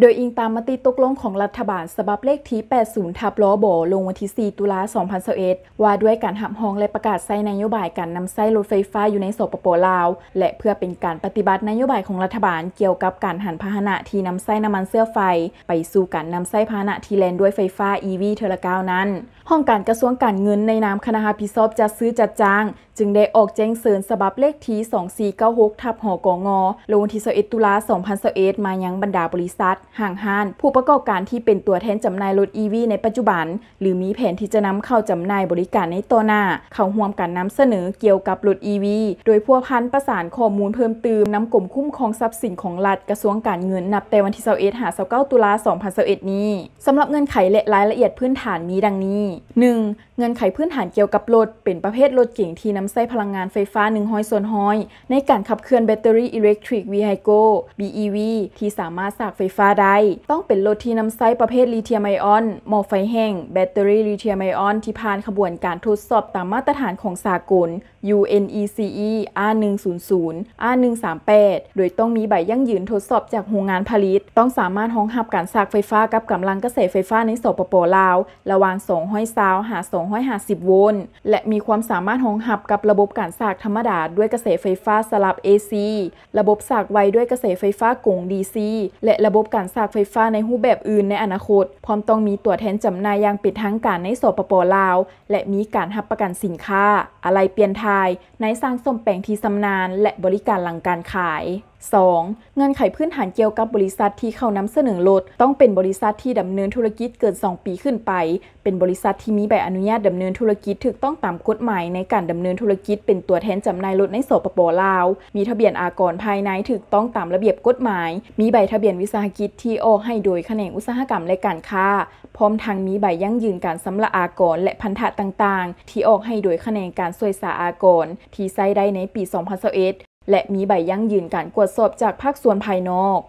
โดยอิงตามมติตกลงของรัฐบาลฉบับเลขที่ 80 ทับล้อบอลงวันที่ 4 ตุลา2021ว่าด้วยการหับห้องและประกาศใช้นโยบายการนำใช้รถไฟฟ้าอยู่ในสปปลาว และเพื่อเป็นการปฏิบัตินโยบายของรัฐบาลเกี่ยวกับการหันพาหนะที่นำใช้น้ำมันเสื้อไฟ ไปสู่การนำใช้พาหนะที่แลนด้วยไฟฟ้า EV เทอร์ก้านั้นห้องการกระทรวงการเงินในนามคณะพิซอบจะซื้อจัดจ้างจึงได้ออกแจ้งเสริญสบับเลขที่2496ทับหอกงอลงวันที่21ตุลา 2021 มายังบรรดาบริษัท ห่างห้าน ผู้ประกอบการที่เป็นตัวแทนจำหน่ายรถ EV ในปัจจุบัน หรือมีแผนที่จะนำเข้าจำหน่ายบริการในต่อหน้า เข้าห่วมการนำเสนอเกี่ยวกับรถ EV โดยพัวพันประสานข้อมูลเพิ่มเติมนำกลมคุ้มครองทรัพย์สินของรัฐกระทรวงการเงินนับแต่วันที่21หา29ตุลา2021นี้สำหรับเงื่อนไขและรายละเอียดพื้นฐานมีดังนี้ 1. เงื่อนไขพื้นฐานเกี่ยวกับรถเป็นประเภทรถเก๋งที่นำใช้พลังงานไฟฟ้า 100ส่วนห้อยในการขับเคลื่อนแบตเตอรี่อิเล็กทริกวีไฮโก BEV ที่สามารถสากไฟฟ้าได้ ต้องเป็นรถที่นำใช้ประเภทลิเธียมไอออนหม้อไฟแห้งแบตเตอรี่ลิเธียมไอออนที่ผ่านขบวนการทดสอบตามมาตรฐานของสากล UNECE R100 R138 โดยต้องมีใบยั่งยืนทดสอบจากโรงงานผลิต ต้องสามารถห้องหับการสากไฟฟ้ากับกำลังกระแสไฟฟ้าในสปปลาวระหว่าง200ซาวหา250โวลต์และมีความสามารถห้องหับกับับระบบการสากธรรมดาด้วยกระแสไฟฟ้าสลับ AC ระบบสากไวด้วยกระแสไฟฟ้ากง DC และระบบการสากไฟฟ้าในรูปแบบอื่นในอนาคต พร้อมต้องมีตัวแทนจำหน่ายอย่างปิดทางการในสปปลาวและมีการหับประกันสินค้า อะไรเปลี่ยนทายในสร้างส้มแปลงที่สำนานและบริการหลังการขาย 2. เงื่อนไขพื้นฐาน เกี่ยวกับบริษัทที่เข้านำเสนอลดต้องเป็นบริษัทที่ดำเนินธุรกิจเกิน2ปีขึ้นไป เป็นบริษัทที่มีใบอนุญาตดำเนินธุรกิจถูกต้องตามกฎหมายในการดำเนินธุรกิจเป็นตัวแทนจำหน่ายรถในสปปลาว มีทะเบียนอากรภายในถูกต้องตามระเบียบกฎหมาย มีใบทะเบียนวิสาหกิจที่ออกให้โดยแขนงอุตสาหกรรมและการค้าพร้อมทางมีใบยั่งยืนการสำละอากรและพันธะต่างๆ ที่ออกให้โดยแขนงการสวยสาอากรที่ใช้ได้ในปี 2021และมีใบยั่งยืนการกวดสอบจากภาคส่วนภายนอก